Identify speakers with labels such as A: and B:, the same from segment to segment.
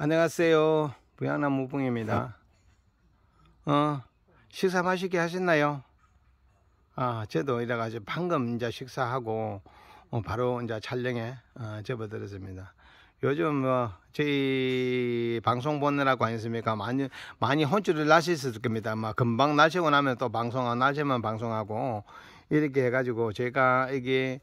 A: 안녕하세요. 부양남 무봉입니다. 어? 어, 식사 맛있게 하셨나요? 아, 저도 이래가지고 방금 이제 식사하고 어, 바로 이제 촬영에 어, 접어들었습니다. 요즘 뭐 저희 방송 보느라고 하셨습니까 많이 많이 혼쭐을 나셨을 겁니다. 막 금방 나시고 나면 또 방송하고 나시만 방송하고 이렇게 해가지고 제가 이게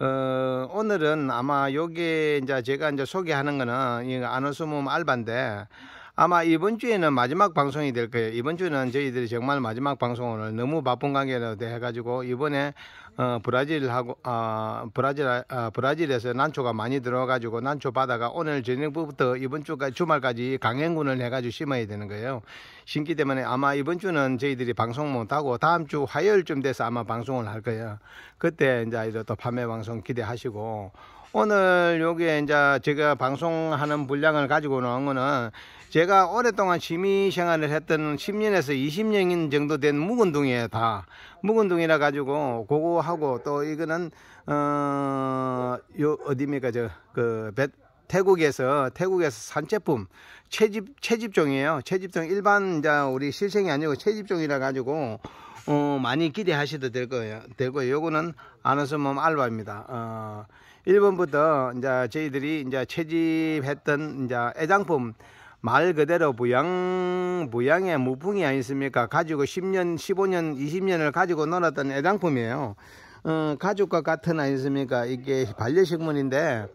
A: 어, 오늘은 아마 여기 이제 제가 이제 소개하는 거는 이 아노스몸 알바인데 아마 이번 주에는 마지막 방송이 될 거예요. 이번 주는 저희들이 정말 마지막 방송을 너무 바쁜 관계로 돼 가지고 이번에 어, 브라질하고 아, 어, 브라질 아, 어, 브라질에서 난초가 많이 들어가지고 난초 바다가 오늘 저녁부터 이번 주까지 주말까지 강행군을 해가지고 심어야 되는 거예요. 심기 때문에 아마 이번 주는 저희들이 방송 못하고 다음 주 화요일쯤 돼서 아마 방송을 할 거예요. 그때 이제 이제 또 판매 방송 기대하시고 오늘 여기에 이제 제가 방송하는 분량을 가지고 나온 거는 제가 오랫동안 취미 생활을 했던 10년에서 20년 정도 된 묵은둥이에 다 묵은둥이라 가지고 고고 하고 또 이거는 어 요 어디입니까 저 그 태국에서 태국에서 산제품 채집 채집종이에요. 채집종 일반 자 우리 실생이 아니고 채집종이라 가지고 어, 많이 기대하셔도 될 거예요. 되고 요 요거는 안나스몸 알바입니다. 어, 1번부터 이제 저희들이 이제 채집했던 이제 애장품 말 그대로 부양, 부양의 무풍이 아니십니까? 가지고 10년, 15년, 20년을 가지고 놀았던 애장품이에요 어, 가죽과 같은 아니십니까? 이게 반려식물인데,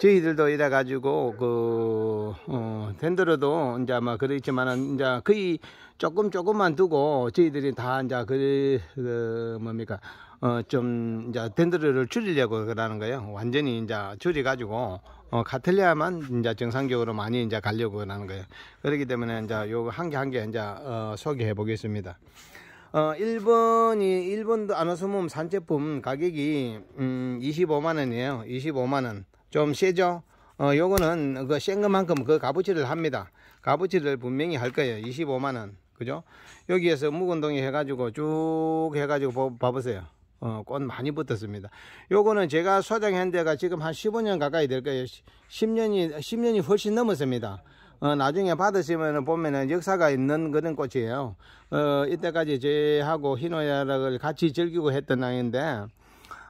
A: 저희들도 이래가지고, 그, 어, 덴드로도 이제 아마 그렇지만은, 이제 거의 조금 조금만 두고, 저희들이 다 이제 그, 그 뭡니까? 어, 좀, 이제 덴드로를 줄이려고 그러는 거예요. 완전히 이제 줄여가지고, 어, 카틀리아만 이제 정상적으로 많이 이제 가려고 하는 거예요. 그렇기 때문에 이제 요거 한개 한개 한 개 이제 어, 소개해 보겠습니다. 어, 1번이, 1번도 아노스몸 산제품 가격이, 음, 25만원이에요. 25만원. 좀 세죠? 어, 요거는 그센 것만큼 그 값어치를 합니다. 값어치를 분명히 할 거예요. 25만원. 그죠? 여기에서 묵은동이 해가지고 쭉 해가지고 봐보세요. 어, 꽃 많이 붙었습니다. 요거는 제가 소장한 데가 지금 한 15년 가까이 될 거예요. 10년이, 10년이 훨씬 넘었습니다. 어, 나중에 받으시면 보면은 역사가 있는 그런 꽃이에요. 어, 이때까지 제하고 희노애락을 같이 즐기고 했던 아이인데,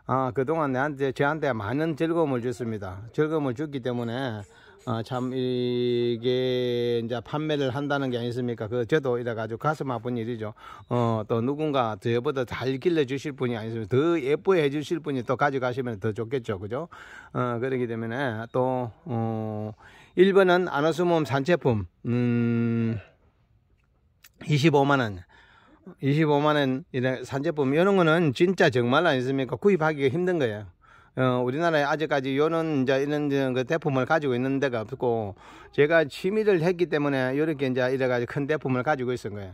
A: 아, 그동안 내한테, 저한테 많은 즐거움을 줬습니다. 즐거움을 줬기 때문에, 어, 참 이게 이제 판매를 한다는 게 아니습니까? 그 저도 이래 가지고 가슴 아픈 일이죠. 어 또 누군가 저보다 잘 길러 주실 분이 아니시면 더 예뻐해 주실 분이 또 가져가시면 더 좋겠죠, 그죠? 어 그러기 때문에 또 어, 1번은 아너스몸 산제품 음 25만 원. 25만 원 이런 산제품 이런 거는 진짜 정말 아니습니까? 구입하기가 힘든 거예요. 어, 우리나라에 아직까지 요런 이제 이런 그 대품을 가지고 있는 데가 없고 제가 취미를 했기 때문에 이렇게 이제 이래 가지고 큰 대품을 가지고 있은 거예요.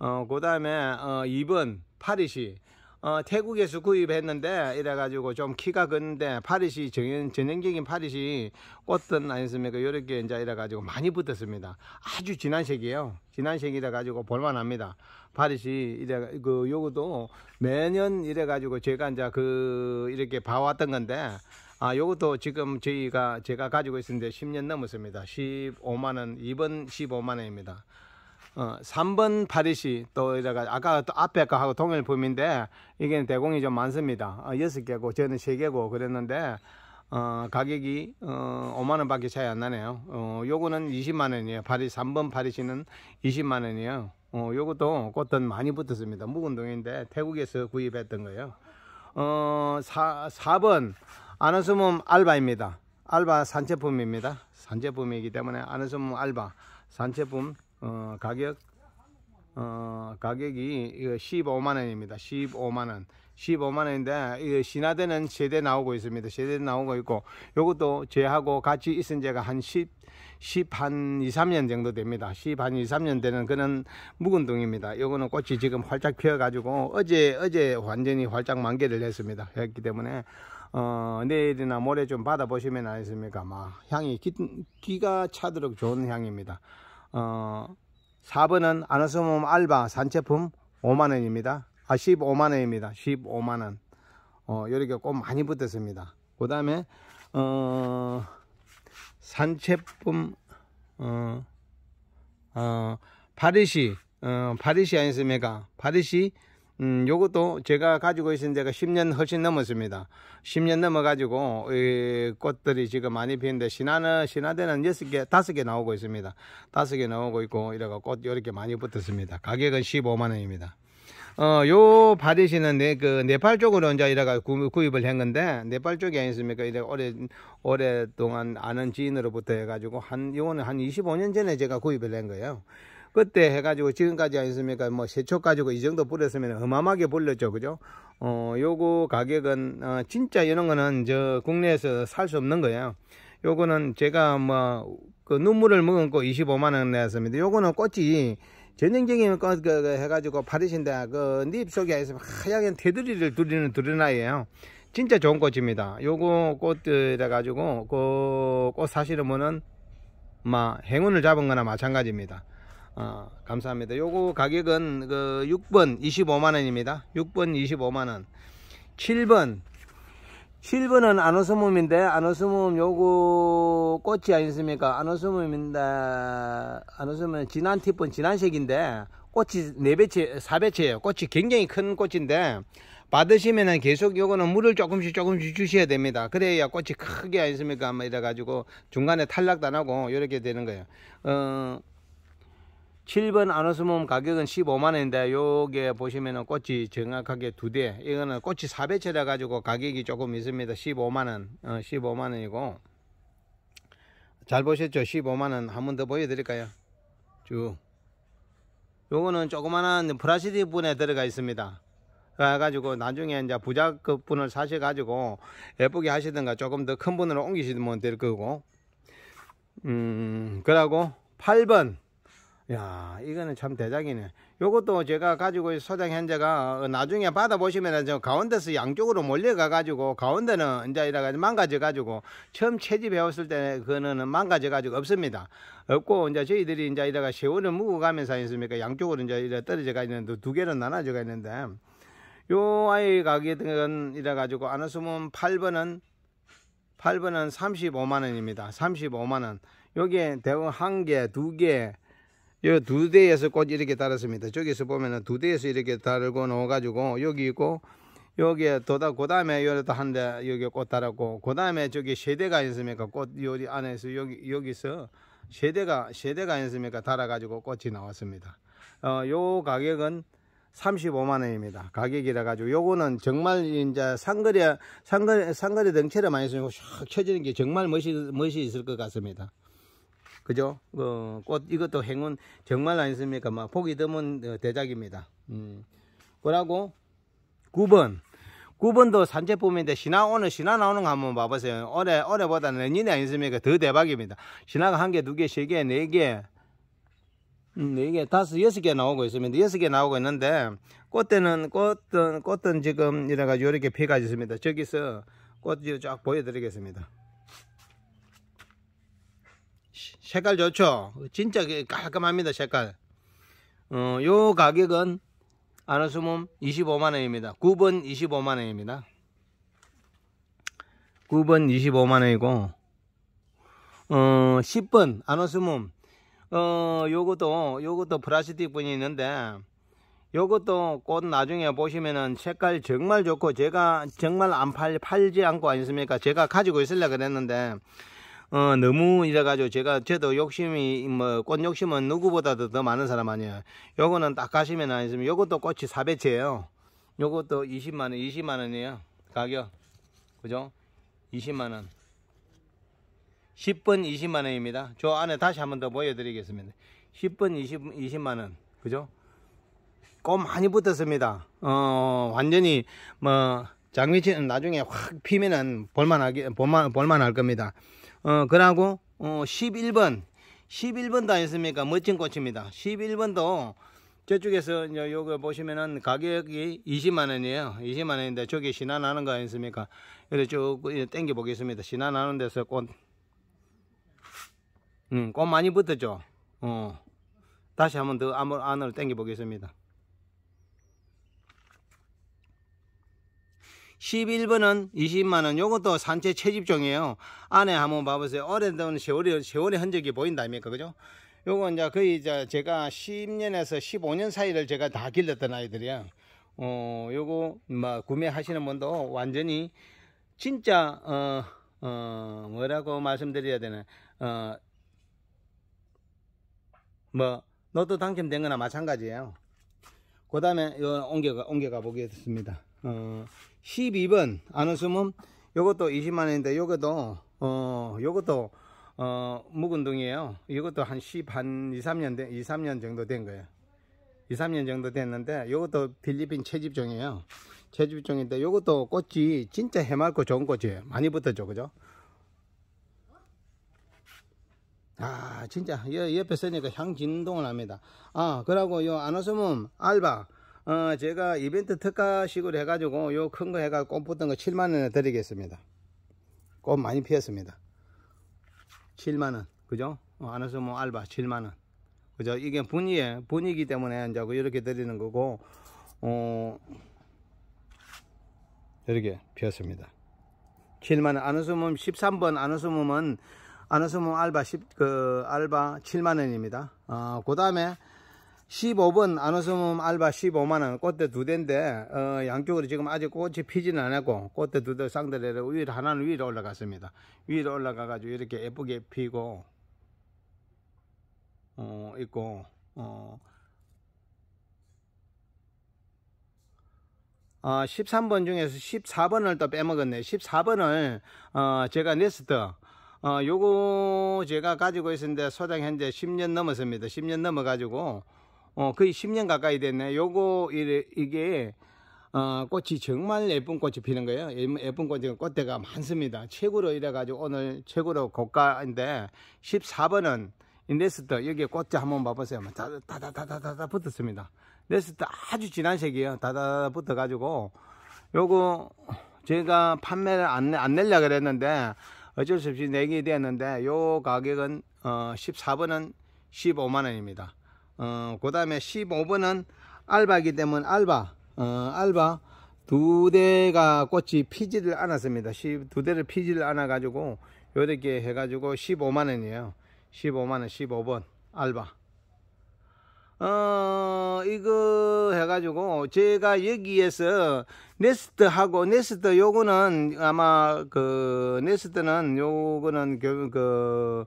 A: 어, 그다음에 어 2번 파리시 어, 태국에서 구입했는데 이래가지고 좀 키가 큰데 파리시 전형, 전형적인 파리시 꽃은 아니었습니까 이렇게 이제 이래가지고 많이 붙었습니다 아주 진한 색이에요 진한 색이라 가지고 볼만합니다 파리시 이래 그 요것도 매년 이래 가지고 제가 이제 그 이렇게 봐왔던 건데 아 요것도 지금 저희가 제가 가지고 있는데 10년 넘었습니다 15만원 이번 15만원입니다 어, 3번 파리시 또 이래가 아까 또 앞에 거하고 동일 품인데 이게 대공이 좀 많습니다. 어, 6개고 저는 3개고 그랬는데 어, 가격이 어, 5만원 밖에 차이 안 나네요. 어, 요거는 20만원이에요. 파리 3번 파리시는 20만원이에요. 어, 요것도 꽃은 많이 붙었습니다. 묵은동인데 태국에서 구입했던 거예요. 어, 4, 4번 아나스몸 알바입니다. 알바 산제품입니다. 산제품이기 때문에 아나스몸 알바 산제품 어, 가격 어, 가격이 15만원입니다. 15만원. 15만원인데, 이 신화대는 세대 나오고 있습니다. 세대 나오고 있고, 요것도 제하고 같이 있은 제가 한 10, 10, 한 2, 3년 정도 됩니다. 10, 한 2, 3년 되는 그런 묵은둥입니다 요거는 꽃이 지금 활짝 피어가지고, 어제, 어제 완전히 활짝 만개를 했습니다. 했기 때문에, 어, 내일이나 모레 좀 받아보시면 알니겠습니까막 향이 기, 기가 차도록 좋은 향입니다. 어, 4번은 안웃음 알바 산채품 5만원입니다. 아 15만원입니다. 15만원 어, 요렇게 꼭 많이 붙었습니다. 그 다음에 어, 산채품 어, 어, 파리시 어, 파리시 아니습니까? 파리시 음, 요것도 제가 가지고 있는 데가 10년 훨씬 넘었습니다. 10년 넘어가지고, 이 꽃들이 지금 많이 피는데, 신화는, 신화대는 6개, 5개 나오고 있습니다. 5개 나오고 있고, 이래가 꽃 이렇게 많이 붙었습니다. 가격은 15만원입니다. 어, 요 바리시는 네, 그, 네팔 쪽으로 이제 이래가 구입을 한 건데, 네팔 쪽이 아니습니까? 이래 오래, 오랫동안 아는 지인으로부터 해가지고, 한, 요거는 한 25년 전에 제가 구입을 한 거예요. 그때 해가지고 지금까지 아니습니까? 뭐 세초 가지고 이 정도 뿌렸으면 어마어마하게 불렸죠. 그죠? 어, 요거 가격은, 어, 진짜 이런 거는 저 국내에서 살 수 없는 거예요. 요거는 제가 뭐, 그 눈물을 먹은 고 25만원 내었습니다. 요거는 꽃이 전형적인 것 그, 그, 해가지고 바르신다. 그 잎 속에 하얗게 테두리를 두리는 두리나예요. 진짜 좋은 꽃입니다. 요거 꽃이라 가지고 그꽃 사시는 분은 마 행운을 잡은 거나 마찬가지입니다. 어, 감사합니다. 요거 가격은 그 6번 25만원입니다. 6번 25만원 7번 7번은 아노스뮴인데 아노스뮴 요거 꽃이 아니습니까? 아노스뮴인데 아노스뮴 진한 티폰 진한색인데 꽃이 4배치 4배치예요. 꽃이 굉장히 큰 꽃인데 받으시면은 계속 요거는 물을 조금씩 조금씩 주셔야 됩니다. 그래야 꽃이 크게 아니습니까? 아마 뭐 이래 가지고 중간에 탈락도 안 하고 이렇게 되는 거예요. 어 7번 아노스몸 가격은 15만원인데 요게 보시면은 꽃이 정확하게 두대 이거는 꽃이 4배치라 가지고 가격이 조금 있습니다 15만원 어, 15만원이고 잘 보셨죠 15만원 한 번 더 보여드릴까요 쭉 요거는 조그만한 브라시틱 분에 들어가 있습니다 그래가지고 나중에 이제 부자급 분을 사셔가지고 예쁘게 하시든가 조금 더 큰 분으로 옮기시면 될 거고 음 그러고 8번 야 이거는 참 대작이네 요것도 제가 가지고 소장 현재가 어, 나중에 받아보시면은 저 가운데서 양쪽으로 몰려가 가지고 가운데는 이제 이래가 망가져 가지고 처음 채집해왔을 때 그거는 망가져 가지고 없습니다 없고 이제 저희들이 이제 이래가 세월을 묵어가면서 했습니까 양쪽으로 이제 이래 떨어져 가 있는데 두 개로 나눠져 가 있는데 요 아이 가게은 이래 가지고 안 왔으면 8번은 8번은 35만원입니다 35만원 요게 대부분 한개두개 요두 대에서 꽃 이렇게 달았습니다. 저기서 보면은 두 대에서 이렇게 달고 놓아가지고 여기 있고 여기에 도다 그 다음에 요래도 한대 여기 꽃 달았고 그 다음에 저기 세 대가 있습니까? 꽃 요리 안에서 여기 여기서 세 대가 세 대가 있습니까? 달아가지고 꽃이 나왔습니다. 어 요 가격은 35만 원입니다. 가격이라 가지고 요거는 정말 이제 상거리 상거리 상거리 등체를 많이 쓰고 샥 켜지는 게 정말 멋이 멋이 있을 것 같습니다. 그죠? 어, 꽃 이것도 행운 정말 아니습니까? 막 보기 드문 어, 대작입니다. 음. 그러고 9번 9번도 산제품인데 신화 오늘 신화 나오는 거 한번 봐보세요. 올해 올해보다 내년에 아니습니까? 더 대박입니다. 신화가 한 개, 두 개, 세 개, 네 개, 음, 네 이게 다섯 여섯 개 나오고 있습니다. 여섯 개 나오고 있는데 꽃대는 꽃은 꽃은 지금 이래가지고 이렇게 피가 있습니다. 저기서 꽃을쫙 보여드리겠습니다. 색깔 좋죠 진짜 그 깔끔합니다 색깔 어, 요 가격은 아노스몸 25만원입니다 9번 25만원입니다 9번 25만원이고 어 10번 아노스몸 어 요것도 요것도 플라스틱 분이 있는데 요것도 꽃 나중에 보시면은 색깔 정말 좋고 제가 정말 안 팔, 팔지 않고 아니습니까 제가 가지고 있으려 그랬는데 어, 너무 이래가지고 제가 저도 욕심이 뭐 꽃 욕심은 누구보다도 더 많은 사람 아니에요. 요거는 딱 가시면 아니지만 요것도 꽃이 4배치에요 요것도 20만원 20만원이에요. 가격 그죠? 20만원 1 0분 20만원입니다. 저 안에 다시 한번 더 보여드리겠습니다. 1 0분 20, 20만원 그죠? 꽃 많이 붙었습니다. 어, 완전히, 뭐, 장미치는 나중에 확 피면은 볼만하게, 볼만, 볼만할 겁니다. 어, 그러고 어, 11번 11번도 아니습니까 멋진 꽃입니다 11번도 저쪽에서 이제 요거 보시면은 가격이 20만원이에요 20만원인데 저기 신화 나는 거 아니습니까 이렇쭉 땡겨 보겠습니다 신화 나는 데서 꽃 음, 많이 붙었죠 어. 다시 한번 더 안으로 땡겨 보겠습니다 11번은 20만원 요것도 산채 채집종이에요 안에 한번 봐보세요 오랜 세월이, 세월의 흔적이 보인다니까 그죠 요거 이제 거의 이제 제가 10년에서 15년 사이를 제가 다 길렀던 아이들이야 어 요거 뭐 구매하시는 분도 완전히 진짜 어, 어 뭐라고 말씀드려야 되나 어뭐 너도 당첨된 거나 마찬가지예요 그 다음에 옮겨가 옮겨가 보겠습니다 어 12번 안웃음은 요것도 20만원인데 요것도 어 요것도 어 묵은둥이에요 이것도 한10한 2, 3년 2, 3년 정도 된 거예요 2, 3년 정도 됐는데 이것도 필리핀 채집종이에요. 채집종인데 이것도 꽃이 진짜 해맑고 좋은 꽃이에요. 많이 붙었죠. 그죠? 아 진짜 옆에 서니까 향 진동을 합니다. 아 그러고 요 안웃음은 알바 어, 제가 이벤트 특가식으로 해가지고 요 큰 거해가지꽃 붙은 거 7만원에 드리겠습니다 꽃 많이 피었습니다 7만원 그죠 어, 안 해서 뭐 알바 7만원 그죠 이게 분위에 분위기 때문에 이제 그 이렇게 드리는 거고 어 이렇게 피었습니다 7만원 안웃음은 13번 안웃음은안웃음은 알바 10, 그 알바 7만원입니다 어그 다음에 15번 아노스몸 알바 15만원 꽃대 두 대인데 어, 양쪽으로 지금 아직 꽃이 피지는 않았고 꽃대 두대쌍대로 위로 하나는 위로 올라갔습니다 위로 올라가 가지고 이렇게 예쁘게 피고 어, 있고 어, 어, 아, 13번 중에서 14번을 또 빼먹었네 14번을 어, 제가 네스트 어, 요거 제가 가지고 있었는데 소장 현재 10년 넘었습니다 10년 넘어 가지고 어, 거의 10년 가까이 됐네. 요거, 이게, 어, 꽃이 정말 예쁜 꽃이 피는 거예요. 예, 예쁜 꽃이, 꽃대가 많습니다. 최고로 이래가지고 오늘 최고로 고가인데, 14번은 인레스터 여기에 꽃자 한번 봐보세요. 다다다다다다 붙었습니다. 레스터 아주 진한 색이에요. 다다다 붙어가지고 요거 제가 판매를 안, 안 내려 고 그랬는데 어쩔 수 없이 내게 되었는데 요 가격은 어 14번은 15만원입니다. 어, 그 다음에 15번은 알바이기 때문에 알바 어, 알바 두 대가 꽃이 피지를 않았습니다 1두 대를 피지를 않아 가지고 요렇게 해 가지고 15만원이에요 15만원 15번 알바 어 이거 해가지고 제가 여기에서 네스트하고 네스트 요거는 아마 그 네스트는 요거는 그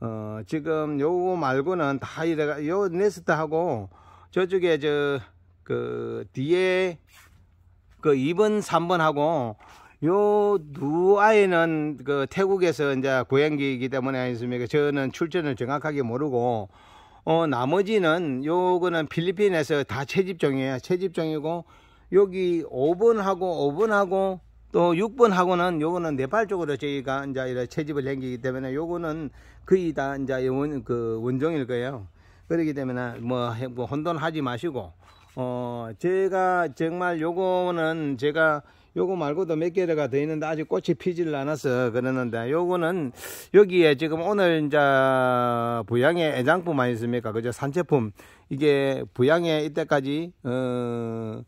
A: 어, 지금 요거 말고는 다 이래가 요 네스트하고 저쪽에 저 그 뒤에 그 2번 3번하고 요 두 아이는 그 태국에서 이제 고양기이기 때문에 아니습니까 저는 출전을 정확하게 모르고 어 나머지는 요거는 필리핀에서 다 채집종이에요 채집종이고 여기 5번하고 5번하고 또 6번 하고는 요거는 네팔 쪽으로 저희가 이제 이렇게 채집을 행기기 때문에 요거는 거의 다 이제 원, 그 원종일 거예요. 그러기 때문에 뭐, 뭐 혼돈하지 마시고 어 제가 정말 요거는 제가 요거 말고도 몇 개가 더 있는데 아직 꽃이 피질 않아서 그러는데 요거는 여기에 지금 오늘 이제 부양의 애장품 아니습니까 그죠 산채품 이게 부양에 이때까지 어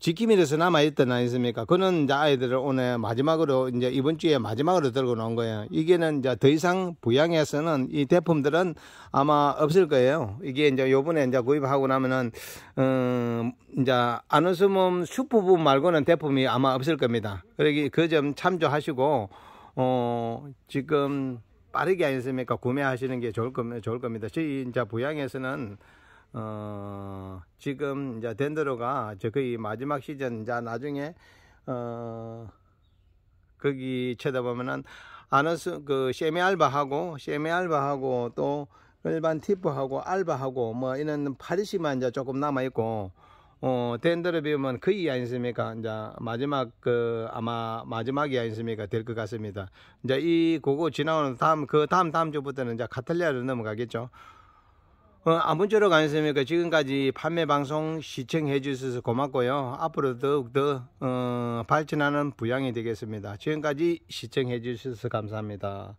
A: 지킴이로서 남아있던 아니습니까? 그는 이제 아이들을 오늘 마지막으로, 이제 이번 주에 마지막으로 들고 놓은 거예요. 이게는 이제 더 이상 부양에서는 이 제품들은 아마 없을 거예요. 이게 이제 요번에 이제 구입하고 나면은, 음, 이제 아누스몸 슈프분 말고는 제품이 아마 없을 겁니다. 그러기 그 점 참조하시고, 어, 지금 빠르게 아니습니까? 구매하시는 게 좋을 겁니다. 좋을 겁니다. 저희 이제 부양에서는 어, 지금 이제 덴드로가 저 거의 마지막 시즌 이제 나중에 어, 거기 쳐다보면은 아너스 그 세미 알바하고 세미 알바하고 또 일반 티프하고 알바하고 뭐 이런 파리시만 이제 조금 남아 있고 어, 덴더로 비우면 거의 아니습니까? 이제 마지막 그 아마 마지막이 아니습니까? 될 것 같습니다. 이제 이 그거 지나오는 다음 그 다음 다음 주부터는 이제 카탈리아로 넘어가겠죠. 어, 아무쪼록 안녕하십니까. 지금까지 판매 방송 시청해 주셔서 고맙고요. 앞으로 더욱더 어, 발전하는 부양이 되겠습니다. 지금까지 시청해 주셔서 감사합니다.